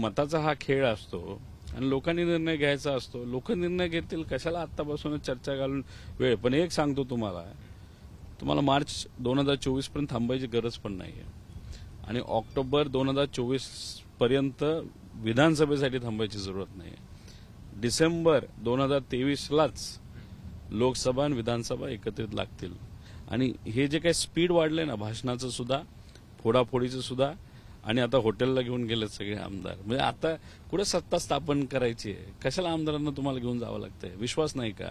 मताचा हा खेळ असतो आणि लोकांनी निर्णय घ्यायचा असतो लोक निर्णय घेतील कशाला आतापासून चर्चा घालून वेळ पण एक सांगतो तुम्हाला तुम्हाला मार्च दोन हजार चोवीस पर्यंत थांबायची गरज पण नाहीये आणि ऑक्टोबर दोन हजार चोवीस पर्यंत विधानसभेसाठी थांबायची जरूरत नाही डिसेंबर दोन हजार तेवीसलाच लोकसभा आणि विधानसभा एकत्रित लागतील आणि हे जे काही स्पीड वाढले ना भाषणाचं सुद्धा फोडाफोडीचं सुद्धा आणि आता हॉटेलला घेऊन गेले सगळे आमदार म्हणजे आता कुठे सत्ता स्थापन करायची आहे कशाला आमदारांना तुम्हाला घेऊन जावं लागतंय विश्वास नाही का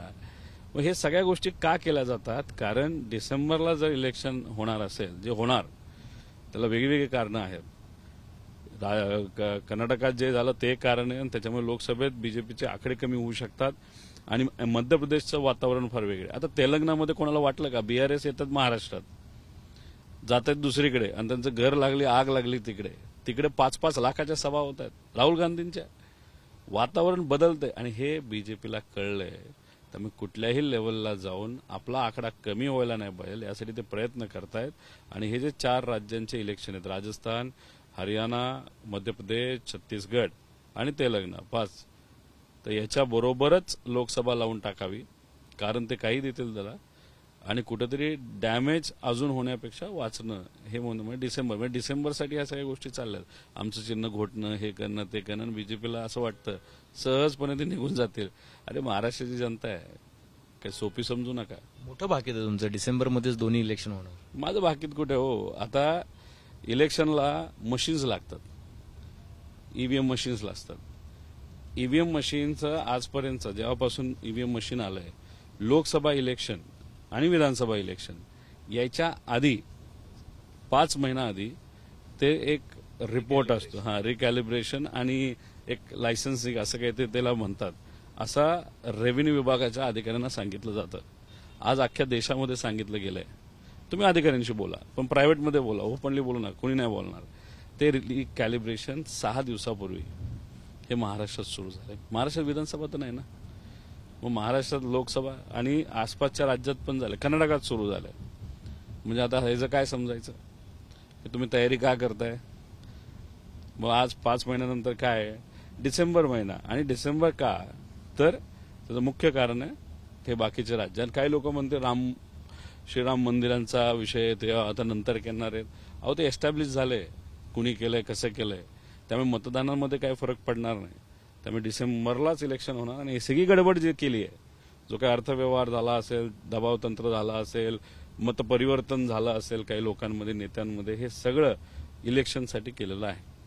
मग हे सगळ्या गोष्टी का केल्या जातात कारण डिसेंबरला जर इलेक्शन होणार असेल जे होणार त्याला वेगवेगळी कारणं आहेत कर्नाटकात जे झालं ते कारण आहे आणि त्याच्यामुळे लोकसभेत बीजेपीचे आकडे कमी होऊ शकतात आणि मध्य प्रदेशचं वातावरण फार वेगळे आता तेलंगणामध्ये कोणाला वाटलं का बीआरएस येतात महाराष्ट्रात जात आहेत दुसरीकडे आणि त्यांचं घर लागली आग लागली तिकडे तिकडे पाच पाच लाखाच्या सभा होत आहेत राहुल गांधींच्या वातावरण बदलतंय आणि हे बीजेपीला कळलंय मी कुठल्याही लेवलला जाऊन आपला आकडा कमी व्हायला नाही पाहिजे यासाठी ते प्रयत्न करतायत आणि हे जे चार राज्यांचे इलेक्शन आहेत राजस्थान हरियाणा मध्य प्रदेश छत्तीसगड आणि तेलंगणा पाच तर याच्याबरोबरच लोकसभा लावून टाकावी कारण ते काही देतील त्याला आणि कुठेतरी डॅमेज अजून होण्यापेक्षा वाचणं हे म्हणून म्हणजे डिसेंबर म्हणजे डिसेंबरसाठी ह्या सगळ्या गोष्टी चालल्या आमचं चिन्ह घोटणं हे करणं ते करणं बीजेपीला असं वाटतं सहजपणे ते निघून जातील अरे महाराष्ट्राची जनता आहे काही सोपी समजू नका मोठं भाकीत आहे तुमचं डिसेंबरमध्येच दोन्ही इलेक्शन होणार माझं भाकीत कुठे हो आता इलेक्शनला मशीन्स लागतात ईव्हीएम e मशीन्स लागतात ईव्हीएम e मशीनचं आजपर्यंत जेव्हापासून ईव्हीएम e मशीन आलंय लोकसभा इलेक्शन आणि विधानसभा इलेक्शन याच्या आधी पाच महिना आधी ते एक रिपोर्ट असतो हा रिकॅलिब्रेशन आणि एक लायसन्सिंग असं काही ते त्याला म्हणतात असा रेव्हेन्यू विभागाच्या अधिकाऱ्यांना सांगितलं जातं आज अख्ख्या देशामध्ये सांगितलं गेलंय तुम्ही अधिकाऱ्यांशी बोला पण प्रायव्हेटमध्ये बोला ओपनली बोलू ना कोणी नाही बोलणार ते कॅलिब्रेशन सहा दिवसापूर्वी हे महाराष्ट्रात सुरू झालंय महाराष्ट्रात विधानसभा तर नाही ना मग महाराष्ट्रात लोकसभा आणि आसपासच्या राज्यात पण झालं कर्नाटकात सुरू झालं म्हणजे आता ह्याचं काय समजायचं की तुम्ही तयारी का करताय मग आज पाच महिन्यानंतर काय डिसेंबर महिना आणि डिसेंबर का तर त्याचं मुख्य कारण आहे ते बाकीचे राज्य आणि काही लोक म्हणते राम श्रीराम मंदिरांचा विषय ते आता नंतर केणार आहेत अहो ते एस्टॅब्लिश झाले कुणी केलंय कसं केलंय त्यामुळे मतदानामध्ये काही फरक पडणार नाही त्यामुळे डिसेंबरलाच इलेक्शन होणार आणि सगळी गडबड जी केली आहे जो काही अर्थव्यवहार झाला असेल दबाव तंत्र झाला असेल मतपरिवर्तन झालं असेल काही लोकांमध्ये नेत्यांमध्ये हे सगळं इलेक्शनसाठी केलेलं आहे